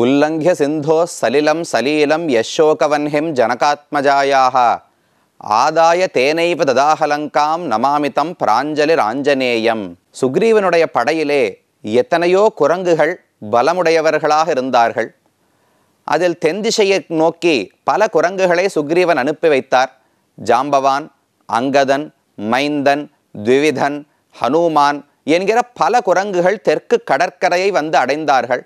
உல்லங்கிய சிந்தோ சலிலம் சலீலம் யஷோகவன்ஹிம் ஜனகாத்மஜாயாக ஆதாய தேனைவ ததாகலங்காம் நமாமிதம் ராஞ்சநேயம் சுக்ரீவனுடைய படையிலே எத்தனையோ குரங்குகள் பலமுடையவர்களாக இருந்தார்கள் அதில் தென்திசையை நோக்கி பல குரங்குகளை சுக்ரீவன் அனுப்பி வைத்தார் ஜாம்பவான் அங்கதன் மைந்தன் திவிதன் ஹனுமான் என்கிற பல குரங்குகள் தெற்கு கடற்கரையை வந்து அடைந்தார்கள்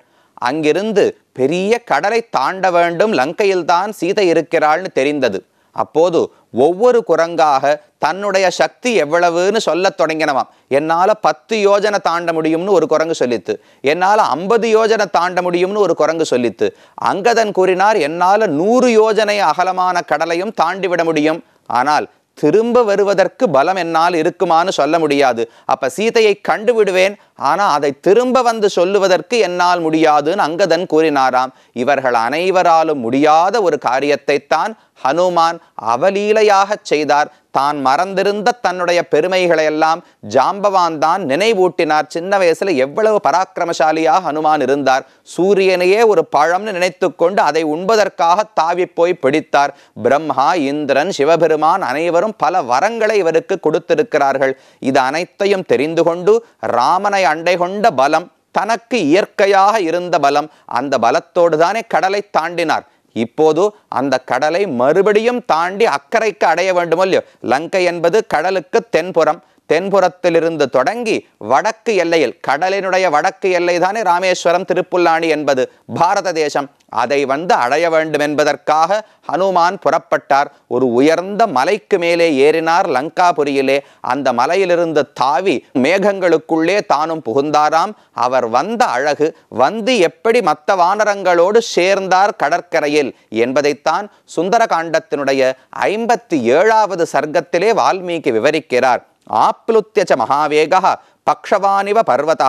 அங்கிருந்து பெரிய கடலை தாண்ட வேண்டும் லங்கையில்தான் சீதை இருக்கிறாள்னு தெரிந்தது அப்போது ஒவ்வொரு குரங்காக தன்னுடைய சக்தி எவ்வளவுன்னு சொல்ல தொடங்கினவாம் என்னால் பத்து யோஜனை தாண்ட முடியும்னு ஒரு குரங்கு சொல்லித்து என்னால் ஐம்பது யோஜனை தாண்ட முடியும்னு ஒரு குரங்கு சொல்லித்து அங்கதன் கூறினார் என்னால் நூறு யோஜனை அகலமான கடலையும் தாண்டிவிட முடியும் ஆனால் திரும்ப வருவதற்கு பலம் என்னால் இருக்குமான்னு சொல்ல முடியாது அப்ப சீதையை கண்டு விடுவேன் ஆனால் அதை திரும்ப வந்து சொல்லுவதற்கு என்னால் முடியாதுன்னு அங்கதன் கூறினாராம் இவர்கள் அனைவராலும் முடியாத ஒரு காரியத்தைத்தான் ஹனுமான் அவலீலையாக செய்தார் தான் மறந்திருந்த தன்னுடைய பெருமைகளை எல்லாம் ஜாம்பவான் தான் நினைவூட்டினார் சின்ன வயசுல எவ்வளவு பராக்கிரமசாலியாக ஹனுமான் இருந்தார் சூரியனையே ஒரு பழம்னு நினைத்து கொண்டு அதை உண்பதற்காக தாவி போய் பிடித்தார் பிரம்மா இந்திரன் சிவபெருமான் அனைவரும் பல வரங்களை இவருக்கு கொடுத்திருக்கிறார்கள் இது அனைத்தையும் தெரிந்து கொண்டு ராமனை அண்டை கொண்ட பலம் தனக்கு இயற்கையாக இருந்த பலம் அந்த பலத்தோடு தானே கடலை தாண்டினார் இப்போது அந்த கடலை மறுபடியும் தாண்டி அக்கறைக்கு அடைய வேண்டுமோ இல்லையோ லங்கை என்பது கடலுக்கு தென்புறம் தென்புறத்திலிருந்து தொடங்கி வடக்கு எல்லையில் கடலினுடைய வடக்கு எல்லைதானே ராமேஸ்வரம் திருப்புல்லாணி என்பது பாரத தேசம் அதை வந்து அடைய வேண்டும் என்பதற்காக ஹனுமான் புறப்பட்டார் ஒரு உயர்ந்த மலைக்கு மேலே ஏறினார் லங்காபுரியிலே அந்த மலையிலிருந்து தாவி மேகங்களுக்குள்ளே தானும் புகுந்தாராம் அவர் வந்த அழகு வந்து எப்படி மற்ற வானரங்களோடு சேர்ந்தார் கடற்கரையில் என்பதைத்தான் சுந்தர காண்டத்தினுடைய ஐம்பத்தி ஏழாவது சர்க்கத்திலே வால்மீகி விவரிக்கிறார் ஆப்ளுத்தியச்ச மகாவேக பக்ஷவானிவ பர்வத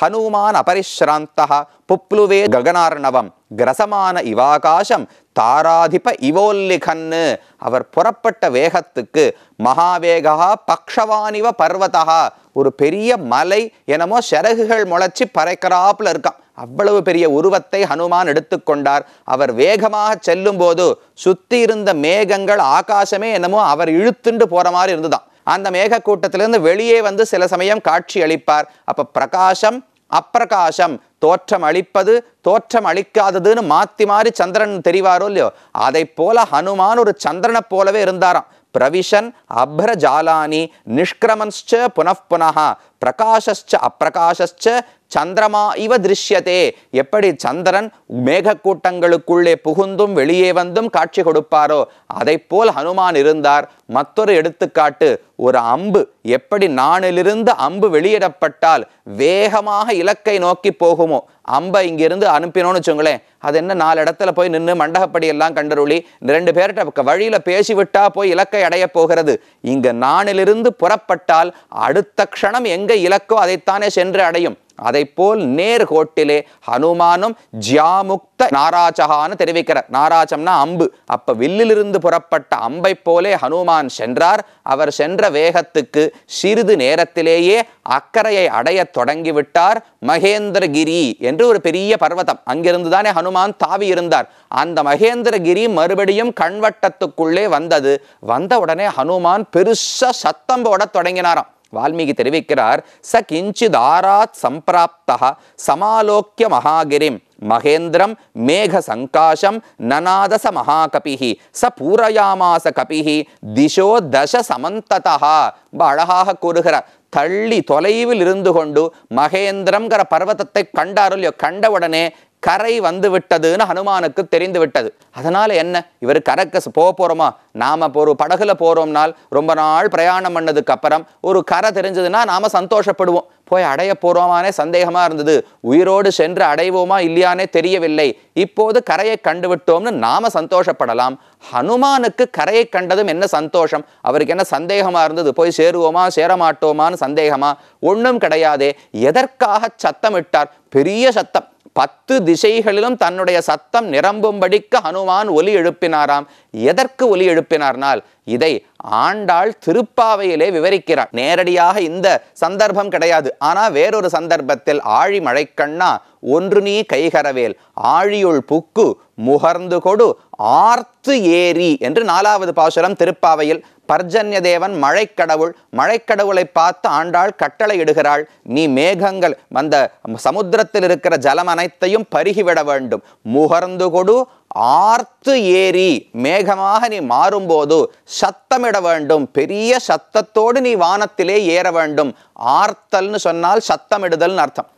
ஹனுமான் அபரிஷ்ராந்த புப்ளுவே ககனார்ணவம் கிரசமான இவாகாசம் தாராதிப இவோல்லிகன்னு அவர் புறப்பட்ட வேகத்துக்கு மகாவேகா பக்ஷவானிவ பர்வதா ஒரு பெரிய மலை எனமோ சரகுகள் முளைச்சி பறைக்கிறாப்புல இருக்கான் அவ்வளவு பெரிய உருவத்தை ஹனுமான் எடுத்துக்கொண்டார் அவர் வேகமாக செல்லும்போது சுத்தி இருந்த மேகங்கள் ஆகாசமே என்னமோ அவர் இழுத்துண்டு போற மாதிரி இருந்துதான் அந்த மேகக்கூட்டத்திலிருந்து வெளியே வந்து சில சமயம் காட்சி அளிப்பார் அப்போ பிரகாசம் அப்பிரகாசம் தோற்றம் அளிப்பது தோற்றம் அளிக்காததுன்னு மாற்றி மாறி சந்திரன் தெரிவாரோ இல்லையோ அதை போல ஹனுமான் ஒரு சந்திரனை போலவே இருந்தாராம் பிரவிஷன் அப்ரஜாலானி நிஷ்கிரமன்ஸ்ச புனப்புனஹா பிரகாஷ்ச்ச அப்பிரகாஷ்ச்ச சந்திரமா இவ திருஷ்யதே எப்படி சந்திரன் மேகக்கூட்டங்களுக்குள்ளே புகுந்தும் வெளியே வந்தும் காட்சி கொடுப்பாரோ அதை போல் ஹனுமான் இருந்தார் மற்றொரு எடுத்துக்காட்டு ஒரு அம்பு எப்படி நானிலிருந்து அம்பு வெளியிடப்பட்டால் வேகமாக இலக்கை நோக்கி போகுமோ அம்பை இங்கிருந்து அனுப்பினோன்னு வச்சுங்களேன் அது என்ன நாலு இடத்துல போய் நின்று மண்டகப்படி எல்லாம் கண்டருளி ரெண்டு பேர்கிட்ட வழியில் பேசிவிட்டா போய் இலக்கை அடைய போகிறது இங்கு நானிலிருந்து புறப்பட்டால் அடுத்த க்ஷணம் எங்க எங்க இலக்கோ அதைத்தானே சென்று அடையும் அதைப்போல் கோட்டிலே ஹனுமானும் ஜியாமுக்த நாராஜகான்னு தெரிவிக்கிறார் நாராஜம்னா அம்பு அப்ப வில்லிலிருந்து புறப்பட்ட அம்பை போலே ஹனுமான் சென்றார் அவர் சென்ற வேகத்துக்கு சிறிது நேரத்திலேயே அக்கறையை அடைய தொடங்கிவிட்டார் மகேந்திரகிரி என்று ஒரு பெரிய பர்வதம் அங்கிருந்து தானே ஹனுமான் தாவி இருந்தார் அந்த மகேந்திரகிரி மறுபடியும் கண்வட்டத்துக்குள்ளே வந்தது வந்த உடனே ஹனுமான் பெருசா சத்தம் போட தொடங்கினாராம் வால்மீகி தெரிவிக்கிறார் ச கிஞ்சித் ஆராத் சம்பிராப்தா சமாலோக்கிய மகாகிரிம் மகேந்திரம் மேக சங்காசம் நனாதச மகாகபிஹி ச பூரயாமாச கபிஹி திசோ தச சமந்ததா ரொம்ப அழகாக கூறுகிறார் தள்ளி தொலைவில் இருந்து கொண்டு மகேந்திரங்கிற பர்வதத்தை கண்டாரோ இல்லையோ கண்ட உடனே கரை வந்து விட்டதுன்னு ஹனுமானுக்கு தெரிந்து விட்டது அதனால் என்ன இவர் கரைக்க போக போகிறோமா நாம் ஒரு படகுல போகிறோம்னால் ரொம்ப நாள் பிரயாணம் பண்ணதுக்கு அப்புறம் ஒரு கரை தெரிஞ்சதுன்னா நாம் சந்தோஷப்படுவோம் போய் அடைய போகிறோமானே சந்தேகமாக இருந்தது உயிரோடு சென்று அடைவோமா இல்லையானே தெரியவில்லை இப்போது கரையை கண்டுவிட்டோம்னு நாம் சந்தோஷப்படலாம் ஹனுமானுக்கு கரையை கண்டதும் என்ன சந்தோஷம் அவருக்கு என்ன சந்தேகமாக இருந்தது போய் சேருவோமா சேரமாட்டோமான்னு சந்தேகமா ஒன்றும் கிடையாதே எதற்காக சத்தமிட்டார் பெரிய சத்தம் பத்து திசைகளிலும் தன்னுடைய சத்தம் நிரம்பும்படிக்கு ஹனுமான் ஒலி எழுப்பினாராம் எதற்கு ஒலி எழுப்பினார்னால் இதை ஆண்டாள் திருப்பாவையிலே விவரிக்கிறார் நேரடியாக இந்த சந்தர்ப்பம் கிடையாது ஆனால் வேறொரு சந்தர்ப்பத்தில் ஆழி மழைக்கண்ணா ஒன்று நீ கைகரவேல் ஆழியுள் புக்கு முகர்ந்து கொடு ஆர்த்து ஏரி என்று நாலாவது பாசுரம் திருப்பாவையில் பர்ஜன்ய தேவன் மழைக்கடவுள் மழைக்கடவுளை பார்த்து ஆண்டாள் கட்டளை இடுகிறாள் நீ மேகங்கள் வந்த சமுத்திரத்தில் இருக்கிற ஜலம் அனைத்தையும் பருகிவிட வேண்டும் முகர்ந்து கொடு ஆர்த்து ஏறி மேகமாக நீ மாறும்போது சத்தமிட வேண்டும் பெரிய சத்தத்தோடு நீ வானத்திலே ஏற வேண்டும் ஆர்த்தல்னு சொன்னால் சத்தமிடுதல்னு அர்த்தம்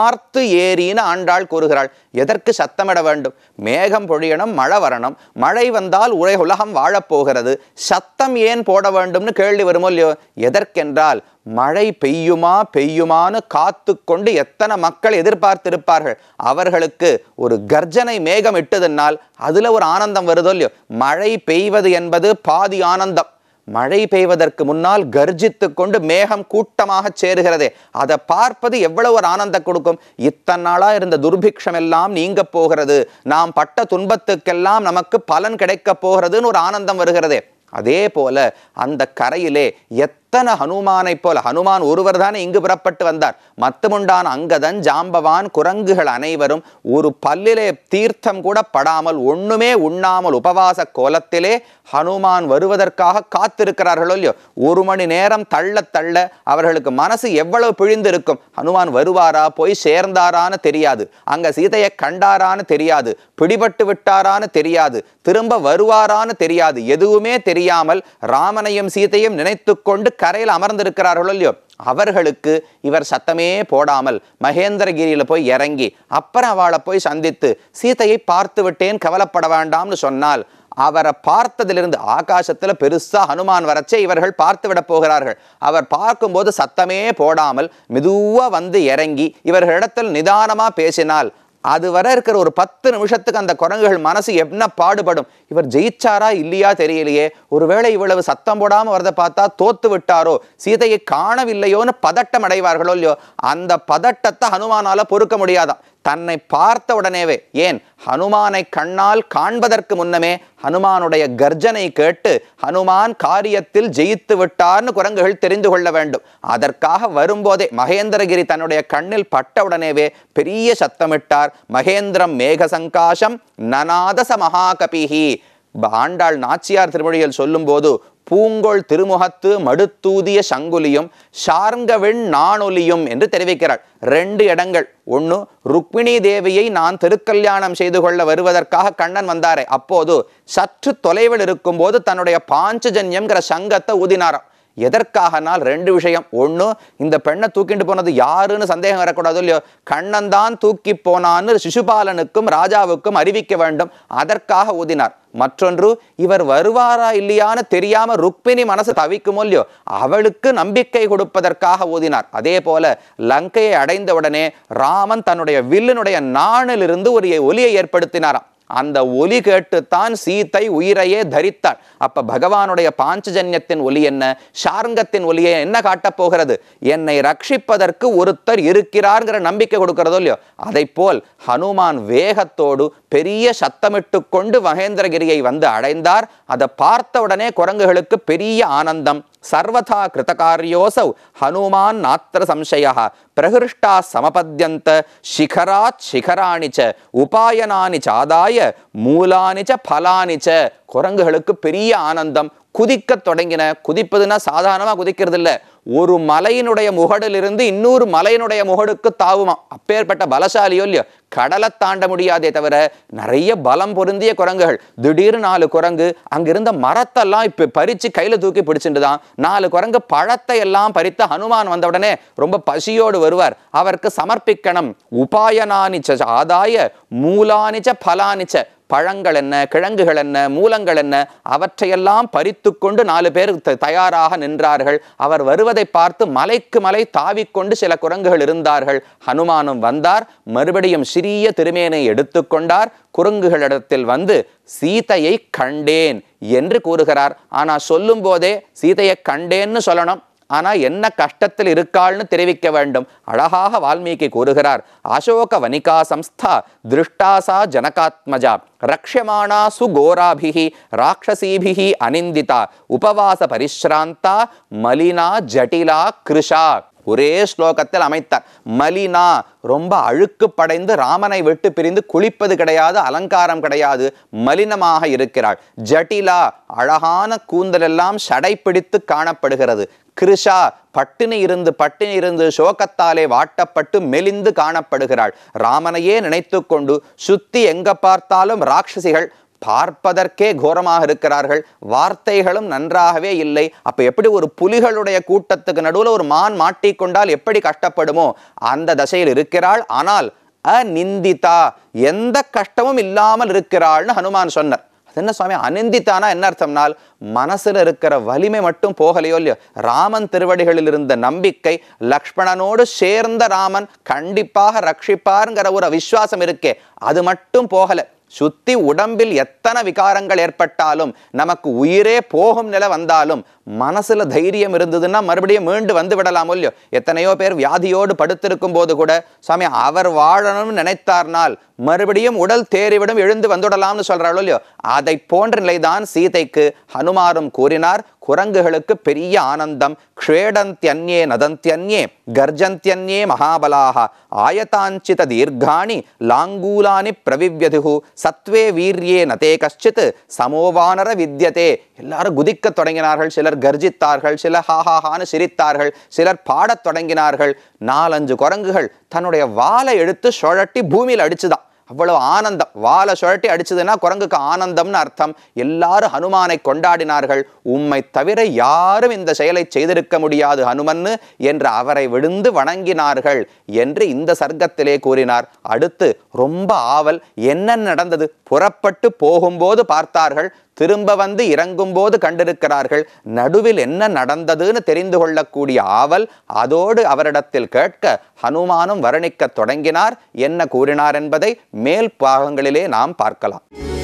ஆர்த்து ஏறின ஆண்டாள் கூறுகிறாள் எதற்கு சத்தமிட வேண்டும் மேகம் பொழியணும் மழை வரணும் மழை வந்தால் உரை உலகம் வாழப்போகிறது சத்தம் ஏன் போட வேண்டும்னு கேள்வி வருமோ இல்லையோ எதற்கென்றால் மழை பெய்யுமா பெய்யுமான்னு காத்து கொண்டு எத்தனை மக்கள் எதிர்பார்த்திருப்பார்கள் அவர்களுக்கு ஒரு கர்ஜனை மேகம் இட்டதுன்னால் அதில் ஒரு ஆனந்தம் வருதோ இல்லையோ மழை பெய்வது என்பது பாதி ஆனந்தம் மழை பெய்வதற்கு முன்னால் கர்ஜித்து கொண்டு மேகம் கூட்டமாக சேருகிறதே அதை பார்ப்பது எவ்வளவு ஒரு ஆனந்தம் கொடுக்கும் இத்தனை இருந்த துர்பிக்ஷம் எல்லாம் நீங்க போகிறது நாம் பட்ட துன்பத்துக்கெல்லாம் நமக்கு பலன் கிடைக்க போகிறதுன்னு ஒரு ஆனந்தம் வருகிறதே அதே போல அந்த கரையிலே எத் அத்தனை ஹனுமானைப் போல ஹனுமான் ஒருவர் தானே இங்கு புறப்பட்டு வந்தார் மத்தமுண்டான் அங்கதன் ஜாம்பவான் குரங்குகள் அனைவரும் ஒரு பல்லிலே தீர்த்தம் கூட படாமல் ஒண்ணுமே உண்ணாமல் உபவாச கோலத்திலே ஹனுமான் வருவதற்காக காத்திருக்கிறார்களோ இல்லையோ ஒரு மணி நேரம் தள்ள தள்ள அவர்களுக்கு மனசு எவ்வளவு பிழிந்திருக்கும் ஹனுமான் வருவாரா போய் சேர்ந்தாரான்னு தெரியாது அங்க சீதையை கண்டாரான்னு தெரியாது பிடிபட்டு விட்டாரான்னு தெரியாது திரும்ப வருவாரான்னு தெரியாது எதுவுமே தெரியாமல் ராமனையும் சீதையும் நினைத்து கொண்டு கரையில் அமர்ந்திருக்கிறார்களோ இல்லையோ அவர்களுக்கு இவர் சத்தமே போடாமல் மகேந்திரகிரியில் போய் இறங்கி அப்புறம் அவளை போய் சந்தித்து சீத்தையை பார்த்து விட்டேன் கவலைப்பட வேண்டாம்னு சொன்னால் அவரை பார்த்ததிலிருந்து ஆகாசத்தில் பெருசாக ஹனுமான் வரச்சே இவர்கள் பார்த்து விட போகிறார்கள் அவர் பார்க்கும்போது சத்தமே போடாமல் மெதுவாக வந்து இறங்கி இவர்களிடத்தில் நிதானமாக பேசினால் அது வர இருக்கிற ஒரு பத்து நிமிஷத்துக்கு அந்த குரங்குகள் மனசு என்ன பாடுபடும் இவர் ஜெயிச்சாரா இல்லையா தெரியலையே ஒருவேளை இவ்வளவு சத்தம் போடாமல் வரதை பார்த்தா தோத்து விட்டாரோ சீதையை காணவில்லையோன்னு பதட்டம் அடைவார்களோ இல்லையோ அந்த பதட்டத்தை ஹனுமானால பொறுக்க முடியாதான் தன்னை பார்த்த உடனேவே ஏன் ஹனுமானை கண்ணால் காண்பதற்கு முன்னமே ஹனுமானுடைய கர்ஜனை கேட்டு ஹனுமான் காரியத்தில் ஜெயித்து விட்டார்னு குரங்குகள் தெரிந்து கொள்ள வேண்டும் அதற்காக வரும்போதே மகேந்திரகிரி தன்னுடைய கண்ணில் பட்டவுடனேவே பெரிய சத்தமிட்டார் மகேந்திரம் மேக சங்காசம் நனாதச மகாகபிஹி ஆண்டாள் நாச்சியார் திருமொழியில் சொல்லும்போது பூங்கொள் திருமுகத்து மடுத்தூதிய சங்குலியும் சார்ங்கவெண் நானொலியும் என்று தெரிவிக்கிறார் ரெண்டு இடங்கள் ஒன்று ருக்மிணி தேவியை நான் திருக்கல்யாணம் செய்து கொள்ள வருவதற்காக கண்ணன் வந்தாரே அப்போது சற்று தொலைவில் இருக்கும்போது தன்னுடைய பாஞ்சஜன்யம்ங்கிற சங்கத்தை ஊதினாராம் எதற்காகனால் ரெண்டு விஷயம் ஒன்று இந்த பெண்ணை தூக்கிட்டு போனது யாருன்னு சந்தேகம் வரக்கூடாதோ இல்லையோ கண்ணன் தான் தூக்கி போனான்னு சிசுபாலனுக்கும் ராஜாவுக்கும் அறிவிக்க வேண்டும் அதற்காக ஊதினார் மற்றொன்று இவர் வருவாரா இல்லையான்னு தெரியாம ருக்மிணி மனசு தவிக்குமோ இல்லையோ அவளுக்கு நம்பிக்கை கொடுப்பதற்காக ஊதினார் அதே போல லங்கையை அடைந்தவுடனே ராமன் தன்னுடைய வில்லினுடைய நாணிலிருந்து ஒரு ஒலியை ஏற்படுத்தினாராம் அந்த ஒலி கேட்டுத்தான் சீத்தை உயிரையே தரித்தாள் அப்ப பகவானுடைய பாஞ்சஜன்யத்தின் ஒலி என்ன ஷாருங்கத்தின் ஒலியை என்ன காட்டப் போகிறது என்னை ரட்சிப்பதற்கு ஒருத்தர் இருக்கிறார்ங்கிற நம்பிக்கை கொடுக்கிறதோ இல்லையோ அதை போல் ஹனுமான் வேகத்தோடு பெரிய சத்தமிட்டு கொண்டு மகேந்திரகிரியை வந்து அடைந்தார் அதை பார்த்த உடனே குரங்குகளுக்கு பெரிய ஆனந்தம் சர்வதா கிருதகாரியோசௌ ஹனுமான் நாத்திர சம்சய பிரகிருஷ்டா சமபத்தியந்த சிகராத் சிகராணி ச உபாயனானி சாதாய மூலானி ச பலானி ச குரங்குகளுக்கு பெரிய ஆனந்தம் குதிக்க தொடங்கின குதிப்பதுன்னா சாதாரணமாக குதிக்கிறது இல்லை ஒரு மலையினுடைய முகடிலிருந்து இன்னொரு மலையினுடைய முகடுக்கு தாவுமா அப்பேற்பட்ட பலசாலியோ இல்லையோ கடலை தாண்ட முடியாதே தவிர நிறைய பலம் பொருந்திய குரங்குகள் திடீர்னு நாலு குரங்கு அங்கிருந்த மரத்தெல்லாம் இப்போ பறித்து கையில் தூக்கி பிடிச்சிட்டு தான் நாலு குரங்கு பழத்தை எல்லாம் பறித்து ஹனுமான் வந்தவுடனே ரொம்ப பசியோடு வருவார் அவருக்கு சமர்ப்பிக்கணும் உபாயனானிச்ச ஆதாய மூலானிச்ச பலானிச்ச பழங்கள் என்ன கிழங்குகள் என்ன மூலங்கள் என்ன அவற்றையெல்லாம் பறித்து கொண்டு நாலு பேர் தயாராக நின்றார்கள் அவர் வருவதை பார்த்து மலைக்கு மலை தாவிக்கொண்டு சில குரங்குகள் இருந்தார்கள் ஹனுமானும் வந்தார் மறுபடியும் சிறிய திருமேனை எடுத்துக்கொண்டார் குரங்குகளிடத்தில் வந்து சீதையை கண்டேன் என்று கூறுகிறார் ஆனால் சொல்லும் போதே சீதையை கண்டேன்னு சொல்லணும் ஆனால் என்ன கஷ்டத்தில் இருக்காள்னு தெரிவிக்க வேண்டும் அழகாக வால்மீகி கூறுகிறார் அசோக வணிகா சம்ஸ்தா திருஷ்டாசா ஜனகாத்மஜா ரக்ஷமானா சுகோராபிகி ராட்சசீபிகி அனிந்திதா உபவாச பரிஸ்ராந்தா மலினா ஜட்டிலா கிருஷா ஒரே ஸ்லோகத்தில் அமைத்தார் மலினா ரொம்ப அழுக்கு படைந்து ராமனை விட்டு பிரிந்து குளிப்பது கிடையாது அலங்காரம் கிடையாது மலினமாக இருக்கிறாள் ஜட்டிலா அழகான கூந்தலெல்லாம் சடைப்பிடித்து காணப்படுகிறது கிருஷா பட்டினி இருந்து பட்டினி இருந்து சோகத்தாலே வாட்டப்பட்டு மெலிந்து காணப்படுகிறாள் ராமனையே நினைத்து கொண்டு சுத்தி எங்க பார்த்தாலும் ராட்சசிகள் பார்ப்பதற்கே கோரமாக இருக்கிறார்கள் வார்த்தைகளும் நன்றாகவே இல்லை அப்ப எப்படி ஒரு புலிகளுடைய கூட்டத்துக்கு நடுவில் ஒரு மான் மாட்டிக்கொண்டால் எப்படி கஷ்டப்படுமோ அந்த தசையில் இருக்கிறாள் ஆனால் அநிந்திதா எந்த கஷ்டமும் இல்லாமல் இருக்கிறாள்னு ஹனுமான் சொன்னார் என்ன சுவாமி அனிந்தித்தானா என்ன அர்த்தம்னால் மனசில் இருக்கிற வலிமை மட்டும் போகலையோ இல்லையோ ராமன் திருவடிகளில் இருந்த நம்பிக்கை லக்ஷ்மணனோடு சேர்ந்த ராமன் கண்டிப்பாக ரட்சிப்பாருங்கிற ஒரு விசுவாசம் இருக்கே அது மட்டும் போகலை சுத்தி உடம்பில் எத்தனை விகாரங்கள் ஏற்பட்டாலும் நமக்கு உயிரே போகும் நிலை வந்தாலும் மனசுல தைரியம் இருந்ததுன்னா மறுபடியும் மீண்டு வந்து விடலாம் இல்லையோ எத்தனையோ பேர் வியாதியோடு படுத்திருக்கும் போது கூட சுவாமி அவர் வாழணும்னு நினைத்தார்னால் மறுபடியும் உடல் தேறிவிடும் எழுந்து வந்துடலாம்னு சொல்கிறாளோ இல்லையோ அதை போன்ற நிலைதான் சீதைக்கு ஹனுமாரும் கூறினார் குரங்குகளுக்கு பெரிய ஆனந்தம் க்ஷேடந்தியன்யே நதந்தியன்யே கர்ஜந்தியன்யே மகாபலாக ஆயதாஞ்சித தீர்காணி லாங்கூலானி பிரவிவியதுகு சத்வே வீரியே நதே கஷ்டித் சமோவானர வித்தியதே எல்லாரும் குதிக்கத் தொடங்கினார்கள் சிலர் கர்ஜித்தார்கள் சிலர் ஹாஹாஹான்னு சிரித்தார்கள் சிலர் பாடத் தொடங்கினார்கள் நாலஞ்சு குரங்குகள் தன்னுடைய வாழை எடுத்து சுழட்டி பூமியில் அடிச்சுதான் அவ்வளவு ஆனந்தம் வாழை சுழட்டி அடிச்சதுன்னா குரங்குக்கு ஆனந்தம்னு அர்த்தம் எல்லாரும் ஹனுமானை கொண்டாடினார்கள் உம்மை தவிர யாரும் இந்த செயலை செய்திருக்க முடியாது ஹனுமன்னு என்று அவரை விழுந்து வணங்கினார்கள் என்று இந்த சர்க்கத்திலே கூறினார் அடுத்து ரொம்ப ஆவல் என்ன நடந்தது புறப்பட்டு போகும்போது பார்த்தார்கள் திரும்ப வந்து இறங்கும்போது கண்டிருக்கிறார்கள் நடுவில் என்ன நடந்ததுன்னு தெரிந்து கொள்ளக்கூடிய ஆவல் அதோடு அவரிடத்தில் கேட்க ஹனுமானும் வர்ணிக்க தொடங்கினார் என்ன கூறினார் என்பதை மேல் பாகங்களிலே நாம் பார்க்கலாம்